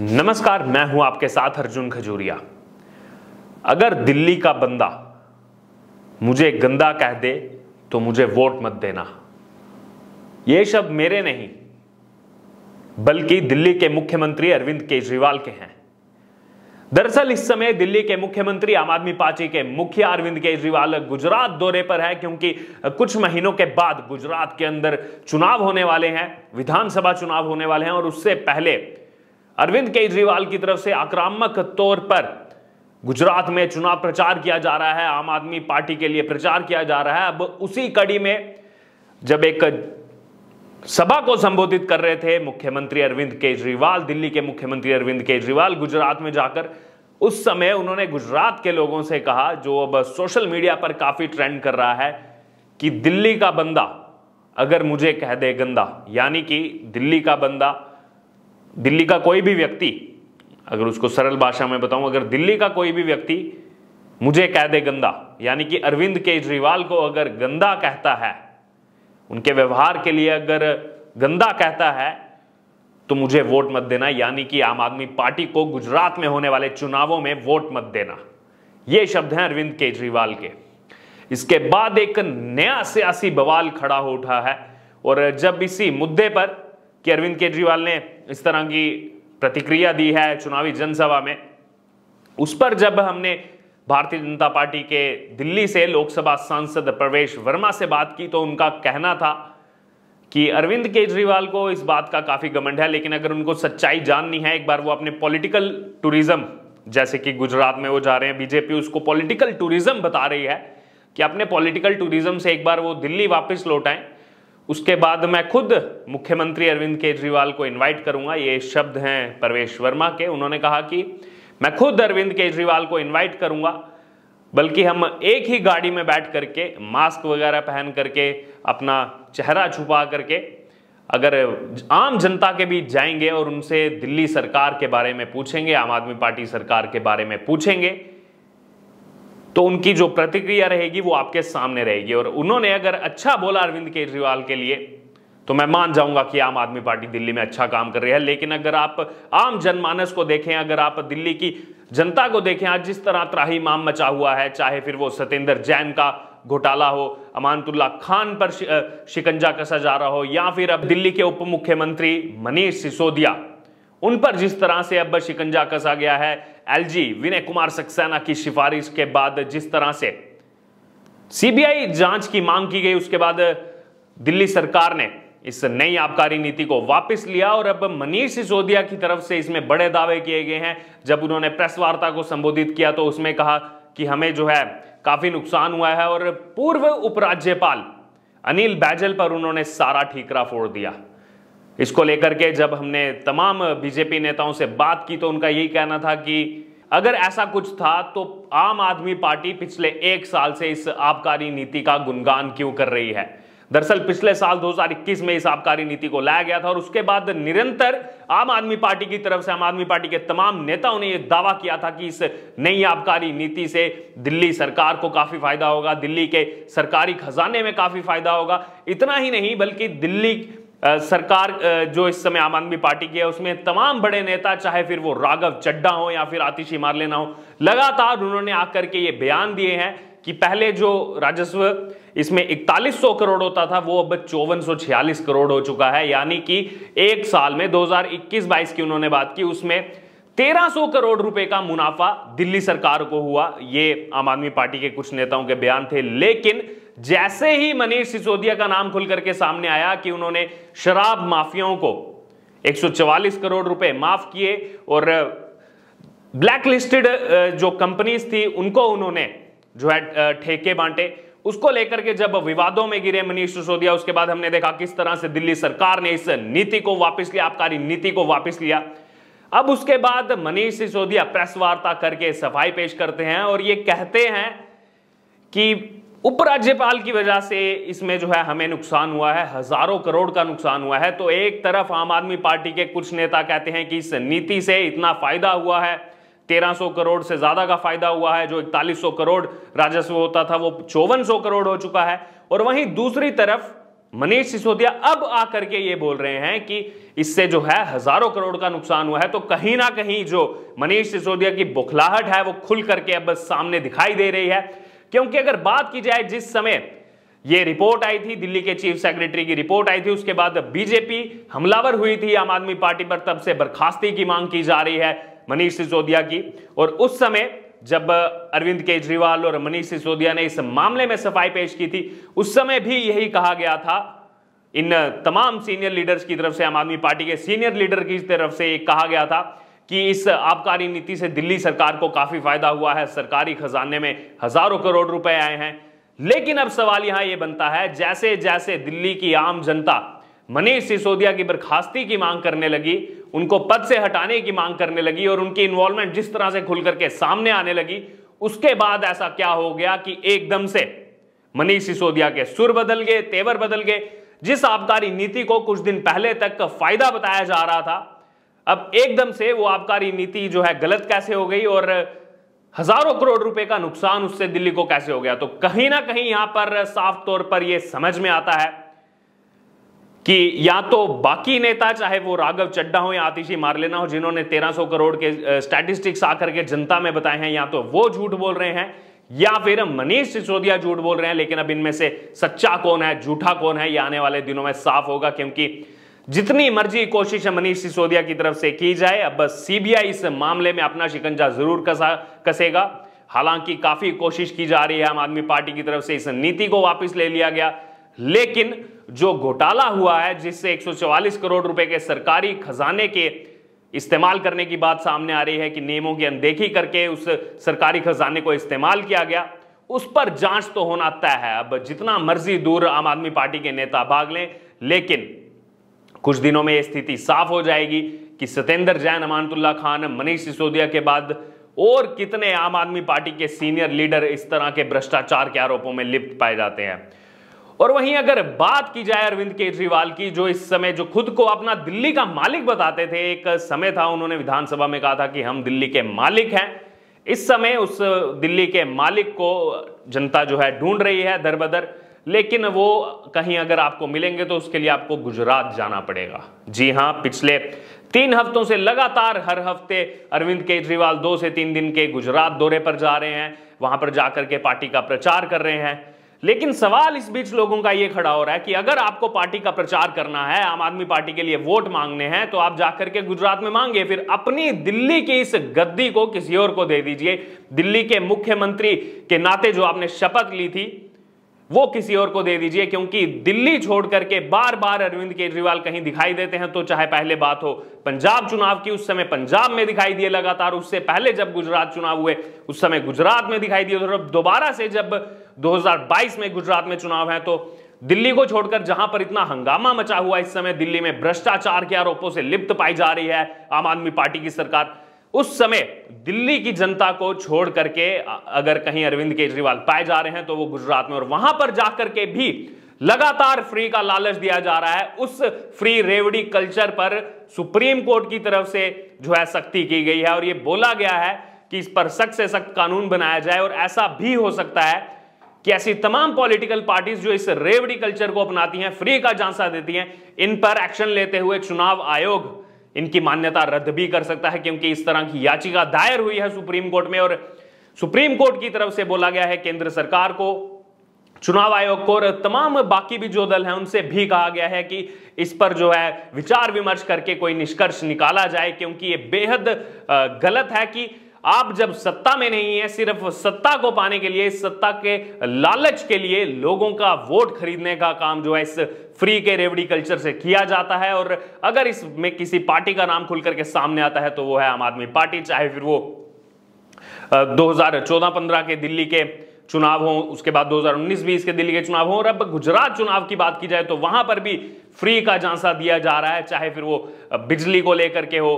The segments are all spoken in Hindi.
नमस्कार मैं हूं आपके साथ अर्जुन खजूरिया अगर दिल्ली का बंदा मुझे गंदा कह दे तो मुझे वोट मत देना यह शब्द मेरे नहीं बल्कि दिल्ली के मुख्यमंत्री अरविंद केजरीवाल के हैं दरअसल इस समय दिल्ली के मुख्यमंत्री आम आदमी पार्टी के मुखिया अरविंद केजरीवाल गुजरात दौरे पर है क्योंकि कुछ महीनों के बाद गुजरात के अंदर चुनाव होने वाले हैं विधानसभा चुनाव होने वाले हैं और उससे पहले अरविंद केजरीवाल की तरफ से आक्रामक तौर पर गुजरात में चुनाव प्रचार किया जा रहा है आम आदमी पार्टी के लिए प्रचार किया जा रहा है अब उसी कड़ी में जब एक सभा को संबोधित कर रहे थे मुख्यमंत्री अरविंद केजरीवाल दिल्ली के मुख्यमंत्री अरविंद केजरीवाल गुजरात में जाकर उस समय उन्होंने गुजरात के लोगों से कहा जो अब सोशल मीडिया पर काफी ट्रेंड कर रहा है कि दिल्ली का बंदा अगर मुझे कह दे गंदा यानी कि दिल्ली का बंदा दिल्ली का कोई भी व्यक्ति अगर उसको सरल भाषा में बताऊं अगर दिल्ली का कोई भी व्यक्ति मुझे कह दे गंदा यानी कि अरविंद केजरीवाल को अगर गंदा कहता है उनके व्यवहार के लिए अगर गंदा कहता है तो मुझे वोट मत देना यानी कि आम आदमी पार्टी को गुजरात में होने वाले चुनावों में वोट मत देना ये शब्द हैं अरविंद केजरीवाल के इसके बाद एक नया सियासी बवाल खड़ा हो उठा है और जब इसी मुद्दे पर कि अरविंद केजरीवाल ने इस तरह की प्रतिक्रिया दी है चुनावी जनसभा में उस पर जब हमने भारतीय जनता पार्टी के दिल्ली से लोकसभा सांसद प्रवेश वर्मा से बात की तो उनका कहना था कि अरविंद केजरीवाल को इस बात का काफी घमंड है लेकिन अगर उनको सच्चाई जाननी है एक बार वो अपने पॉलिटिकल टूरिज्म जैसे कि गुजरात में वो जा रहे हैं बीजेपी उसको पॉलिटिकल टूरिज्म बता रही है कि अपने पॉलिटिकल टूरिज्म से एक बार वो दिल्ली वापस लौट आए उसके बाद मैं खुद मुख्यमंत्री अरविंद केजरीवाल को इनवाइट करूंगा ये शब्द हैं परवेश वर्मा के उन्होंने कहा कि मैं खुद अरविंद केजरीवाल को इनवाइट करूंगा बल्कि हम एक ही गाड़ी में बैठ करके मास्क वगैरह पहन करके अपना चेहरा छुपा करके अगर आम जनता के बीच जाएंगे और उनसे दिल्ली सरकार के बारे में पूछेंगे आम आदमी पार्टी सरकार के बारे में पूछेंगे तो उनकी जो प्रतिक्रिया रहेगी वो आपके सामने रहेगी और उन्होंने अगर अच्छा बोला अरविंद केजरीवाल के लिए तो मैं मान जाऊंगा कि आम आदमी पार्टी दिल्ली में अच्छा काम कर रही है लेकिन अगर आप आम जनमानस को देखें अगर आप दिल्ली की जनता को देखें आज जिस तरह त्राही माम मचा हुआ है चाहे फिर वो सत्येंद्र जैन का घोटाला हो अमानतुल्ला खान पर शिकंजा कसा जा रहा हो या फिर अब दिल्ली के उप मुख्यमंत्री मनीष सिसोदिया उन पर जिस तरह से अब शिकंजा कसा गया है एलजी विनय कुमार सक्सेना की सिफारिश के बाद जिस तरह से सीबीआई जांच की मांग की गई उसके बाद दिल्ली सरकार ने इस नई आबकारी नीति को वापस लिया और अब मनीष सिसोदिया की तरफ से इसमें बड़े दावे किए गए हैं जब उन्होंने प्रेस वार्ता को संबोधित किया तो उसमें कहा कि हमें जो है काफी नुकसान हुआ है और पूर्व उपराज्यपाल अनिल बैजल पर उन्होंने सारा ठीकरा फोड़ दिया इसको लेकर के जब हमने तमाम बीजेपी नेताओं से बात की तो उनका यही कहना था कि अगर ऐसा कुछ था तो आम आदमी पार्टी पिछले एक साल से इस आबकारी नीति का गुणगान क्यों कर रही है दरअसल पिछले साल 2021 में इस आबकारी नीति को लाया गया था और उसके बाद निरंतर आम आदमी पार्टी की तरफ से आम आदमी पार्टी के तमाम नेताओं ने यह दावा किया था कि इस नई आबकारी नीति से दिल्ली सरकार को काफी फायदा होगा दिल्ली के सरकारी खजाने में काफी फायदा होगा इतना ही नहीं बल्कि दिल्ली सरकार जो इस समय आम आदमी पार्टी की है उसमें तमाम बड़े नेता चाहे फिर वो राघव चड्डा हो या फिर मार लेना हो लगातार उन्होंने आकर के ये बयान दिए हैं कि पहले जो राजस्व इसमें 4100 करोड़ होता था वो अब चौवन करोड़ हो चुका है यानी कि एक साल में 2021 हजार की उन्होंने बात की उसमें 1300 करोड़ रुपए का मुनाफा दिल्ली सरकार को हुआ ये आम आदमी पार्टी के कुछ नेताओं के बयान थे लेकिन जैसे ही मनीष सिसोदिया का नाम खुलकर के सामने आया कि उन्होंने शराब माफियाओं को 144 करोड़ रुपए माफ किए और ब्लैक लिस्टेड जो कंपनीज थी उनको उन्होंने जो है ठेके बांटे उसको लेकर के जब विवादों में गिरे मनीष सिसोदिया उसके बाद हमने देखा किस तरह से दिल्ली सरकार ने इस नीति को वापस लिया आबकारी नीति को वापस लिया अब उसके बाद मनीष सिसोदिया प्रेस वार्ता करके सफाई पेश करते हैं और ये कहते हैं कि उपराज्यपाल की वजह से इसमें जो है हमें नुकसान हुआ है हजारों करोड़ का नुकसान हुआ है तो एक तरफ आम आदमी पार्टी के कुछ नेता कहते हैं कि इस नीति से इतना फायदा हुआ है 1300 करोड़ से ज्यादा का फायदा हुआ है जो 4100 करोड़ राजस्व होता था वो चौवन करोड़ हो चुका है और वहीं दूसरी तरफ मनीष सिसोदिया अब आकर के ये बोल रहे हैं कि इससे जो है हजारों करोड़ का नुकसान हुआ है तो कहीं ना कहीं जो मनीष सिसोदिया की बुखलाहट है वो खुल करके अब सामने दिखाई दे रही है क्योंकि अगर बात की जाए जिस समय ये रिपोर्ट आई थी दिल्ली के चीफ सेक्रेटरी की रिपोर्ट आई थी उसके बाद बीजेपी हमलावर हुई थी आम आदमी पार्टी पर तब से बर्खास्ती की मांग की जा रही है मनीष सिसोदिया की और उस समय जब अरविंद केजरीवाल और मनीष सिसोदिया ने इस मामले में सफाई पेश की थी उस समय भी यही कहा गया था इन तमाम सीनियर लीडर्स की तरफ से आम आदमी पार्टी के सीनियर लीडर की तरफ से कहा गया था कि इस आबकारी नीति से दिल्ली सरकार को काफी फायदा हुआ है सरकारी खजाने में हजारों करोड़ रुपए आए हैं लेकिन अब सवाल यहां यह बनता है जैसे जैसे दिल्ली की आम जनता मनीष सिसोदिया की बर्खास्ती की मांग करने लगी उनको पद से हटाने की मांग करने लगी और उनकी इन्वॉल्वमेंट जिस तरह से खुल करके सामने आने लगी उसके बाद ऐसा क्या हो गया कि एकदम से मनीष सिसोदिया के सुर बदल गए तेवर बदल गए जिस आबकारी नीति को कुछ दिन पहले तक फायदा बताया जा रहा था अब एकदम से वो आबकारी नीति जो है गलत कैसे हो गई और हजारों करोड़ रुपए का नुकसान उससे दिल्ली को कैसे हो गया तो कहीं ना कहीं यहां पर साफ तौर पर यह समझ में आता है कि या तो बाकी नेता चाहे वो राघव चड्डा हो या आतिशी मारलेना हो जिन्होंने 1300 करोड़ के स्टैटिस्टिक्स आकर के जनता में बताए हैं या तो वो झूठ बोल रहे हैं या फिर मनीष सिसोदिया झूठ बोल रहे हैं लेकिन अब इनमें से सच्चा कौन है झूठा कौन है ये आने वाले दिनों में साफ होगा क्योंकि जितनी मर्जी कोशिश मनीष सिसोदिया की तरफ से की जाए अब सीबीआई इस मामले में अपना शिकंजा जरूर कसा कसेगा हालांकि काफी कोशिश की जा रही है आम आदमी पार्टी की तरफ से इस नीति को वापस ले लिया गया लेकिन जो घोटाला हुआ है जिससे 144 करोड़ रुपए के सरकारी खजाने के इस्तेमाल करने की बात सामने आ रही है कि नियमों की अनदेखी करके उस सरकारी खजाने को इस्तेमाल किया गया उस पर जांच तो होना तय है अब जितना मर्जी दूर आम आदमी पार्टी के नेता भाग लें लेकिन कुछ दिनों में स्थिति साफ हो जाएगी कि सत्येंद्र जैन अमानतुल्ला खान मनीष सिसोदिया के बाद और कितने आम आदमी पार्टी के सीनियर लीडर इस तरह के भ्रष्टाचार के आरोपों में लिप्त पाए जाते हैं और वहीं अगर बात की जाए अरविंद केजरीवाल की जो इस समय जो खुद को अपना दिल्ली का मालिक बताते थे एक समय था उन्होंने विधानसभा में कहा था कि हम दिल्ली के मालिक हैं इस समय उस दिल्ली के मालिक को जनता जो है ढूंढ रही है दर बदर लेकिन वो कहीं अगर आपको मिलेंगे तो उसके लिए आपको गुजरात जाना पड़ेगा जी हाँ पिछले तीन हफ्तों से लगातार हर हफ्ते अरविंद केजरीवाल दो से तीन दिन के गुजरात दौरे पर जा रहे हैं वहां पर जाकर के पार्टी का प्रचार कर रहे हैं लेकिन सवाल इस बीच लोगों का यह खड़ा हो रहा है कि अगर आपको पार्टी का प्रचार करना है आम आदमी पार्टी के लिए वोट मांगने हैं तो आप जाकर के गुजरात में मांगे फिर अपनी दिल्ली की इस गद्दी को किसी और को दे दीजिए दिल्ली के मुख्यमंत्री के नाते जो आपने शपथ ली थी वो किसी और को दे दीजिए क्योंकि दिल्ली छोड़ करके बार बार अरविंद केजरीवाल कहीं दिखाई देते हैं तो चाहे पहले बात हो पंजाब चुनाव की उस समय पंजाब में दिखाई दिए लगातार उससे पहले जब गुजरात चुनाव हुए उस समय गुजरात में दिखाई दिए और दोबारा से जब 2022 में गुजरात में चुनाव है तो दिल्ली को छोड़कर जहां पर इतना हंगामा मचा हुआ इस समय दिल्ली में भ्रष्टाचार के आरोपों से लिप्त पाई जा रही है आम आदमी पार्टी की सरकार उस समय दिल्ली की जनता को छोड़ करके अगर कहीं अरविंद केजरीवाल पाए जा रहे हैं तो वो गुजरात में और वहां पर जाकर के भी लगातार फ्री का लालच दिया जा रहा है उस फ्री रेवड़ी कल्चर पर सुप्रीम कोर्ट की तरफ से जो है सख्ती की गई है और ये बोला गया है कि इस पर सख्त से सख्त कानून बनाया जाए और ऐसा भी हो सकता है कि ऐसी तमाम पॉलिटिकल पार्टीज जो इस रेवड़ी कल्चर को अपनाती हैं फ्री का झांसा देती हैं इन पर एक्शन लेते हुए चुनाव आयोग इनकी मान्यता रद्द भी कर सकता है क्योंकि इस तरह की याचिका दायर हुई है सुप्रीम कोर्ट में और सुप्रीम कोर्ट की तरफ से बोला गया है केंद्र सरकार को चुनाव आयोग को और तमाम बाकी भी जो दल हैं उनसे भी कहा गया है कि इस पर जो है विचार विमर्श करके कोई निष्कर्ष निकाला जाए क्योंकि ये बेहद गलत है कि आप जब सत्ता में नहीं है सिर्फ सत्ता को पाने के लिए सत्ता के लालच के लिए लोगों का वोट खरीदने का काम जो है इस फ्री के रेवड़ी कल्चर से किया जाता है और अगर इसमें किसी पार्टी का नाम खुल करके सामने आता है तो वो है आम आदमी पार्टी चाहे फिर वो 2014-15 के दिल्ली के चुनाव हो उसके बाद 2019 भी इसके दिल्ली के चुनाव हो और अब गुजरात चुनाव की बात की जाए तो वहां पर भी फ्री का झांसा दिया जा रहा है चाहे फिर वो बिजली को लेकर के हो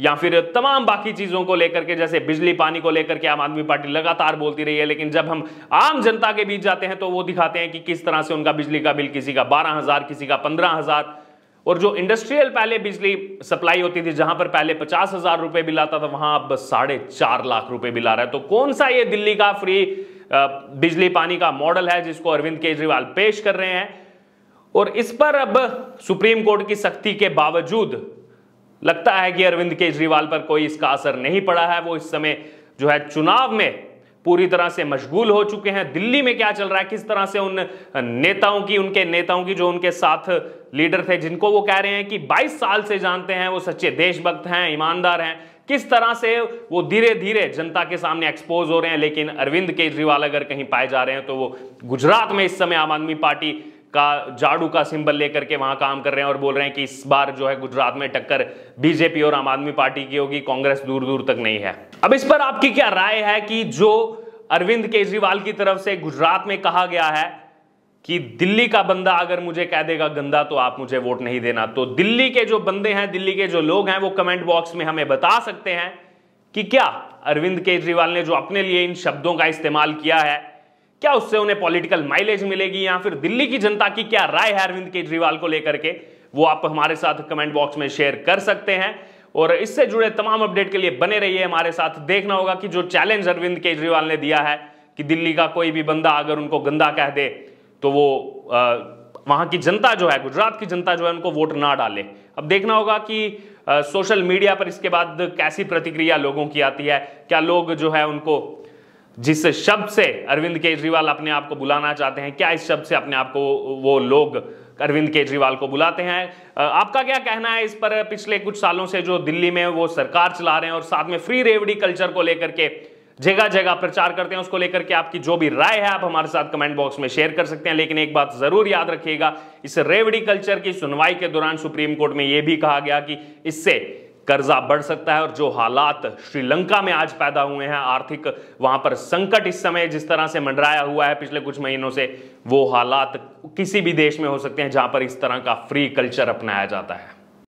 या फिर तमाम बाकी चीजों को लेकर के जैसे बिजली पानी को लेकर के आम आदमी पार्टी लगातार बोलती रही है लेकिन जब हम आम जनता के बीच जाते हैं तो वो दिखाते हैं कि किस तरह से उनका बिजली का बिल किसी का बारह हजार किसी का पंद्रह हजार और जो इंडस्ट्रियल पहले बिजली सप्लाई होती थी जहां पर पहले पचास हजार रुपए बिल आता था वहां अब साढ़े चार लाख रुपए बिल आ रहा है तो कौन सा ये दिल्ली का फ्री बिजली पानी का मॉडल है जिसको अरविंद केजरीवाल पेश कर रहे हैं और इस पर अब सुप्रीम कोर्ट की सख्ती के बावजूद लगता है कि अरविंद केजरीवाल पर कोई इसका असर नहीं पड़ा है वो इस समय जो है चुनाव में पूरी तरह से मशगूल हो चुके हैं दिल्ली में क्या चल रहा है किस तरह से उन नेताओं की उनके नेताओं की जो उनके साथ लीडर थे जिनको वो कह रहे हैं कि 22 साल से जानते हैं वो सच्चे देशभक्त हैं ईमानदार हैं किस तरह से वो धीरे धीरे जनता के सामने एक्सपोज हो रहे हैं लेकिन अरविंद केजरीवाल अगर कहीं पाए जा रहे हैं तो वो गुजरात में इस समय आम आदमी पार्टी का झाड़ू का सिंबल लेकर के वहां काम कर रहे हैं और बोल रहे हैं कि इस बार जो है गुजरात में टक्कर बीजेपी और आम आदमी पार्टी की होगी कांग्रेस दूर दूर तक नहीं है अब इस पर आपकी क्या राय है कि जो अरविंद केजरीवाल की तरफ से गुजरात में कहा गया है कि दिल्ली का बंदा अगर मुझे कह देगा गंदा तो आप मुझे वोट नहीं देना तो दिल्ली के जो बंदे हैं दिल्ली के जो लोग हैं वो कमेंट बॉक्स में हमें बता सकते हैं कि क्या अरविंद केजरीवाल ने जो अपने लिए इन शब्दों का इस्तेमाल किया है क्या उससे उन्हें पॉलिटिकल माइलेज मिलेगी या फिर दिल्ली की जनता की क्या राय है अरविंद केजरीवाल को लेकर के वो आप हमारे साथ कमेंट बॉक्स में शेयर कर सकते हैं और इससे जुड़े तमाम अपडेट के लिए बने रहिए हमारे साथ देखना होगा कि जो चैलेंज अरविंद केजरीवाल ने दिया है कि दिल्ली का कोई भी बंदा अगर उनको गंदा कह दे तो वो वहां की जनता जो है गुजरात की जनता जो है उनको वोट ना डाले अब देखना होगा कि आ, सोशल मीडिया पर इसके बाद कैसी प्रतिक्रिया लोगों की आती है क्या लोग जो है उनको जिस शब्द से अरविंद केजरीवाल अपने आप को बुलाना चाहते हैं क्या इस शब्द से अपने आप को वो लोग अरविंद केजरीवाल को बुलाते हैं आपका क्या कहना है इस पर पिछले कुछ सालों से जो दिल्ली में वो सरकार चला रहे हैं और साथ में फ्री रेवड़ी कल्चर को लेकर के जगह जगह प्रचार करते हैं उसको लेकर के आपकी जो भी राय है आप हमारे साथ कमेंट बॉक्स में शेयर कर सकते हैं लेकिन एक बात जरूर याद रखिएगा इस रेवड़ी कल्चर की सुनवाई के दौरान सुप्रीम कोर्ट में यह भी कहा गया कि इससे कर्जा बढ़ सकता है और जो हालात श्रीलंका में आज पैदा हुए हैं आर्थिक वहां पर संकट इस समय जिस तरह से मंडराया हुआ है पिछले कुछ महीनों से वो हालात किसी भी देश में हो सकते हैं जहां पर इस तरह का फ्री कल्चर अपनाया जाता है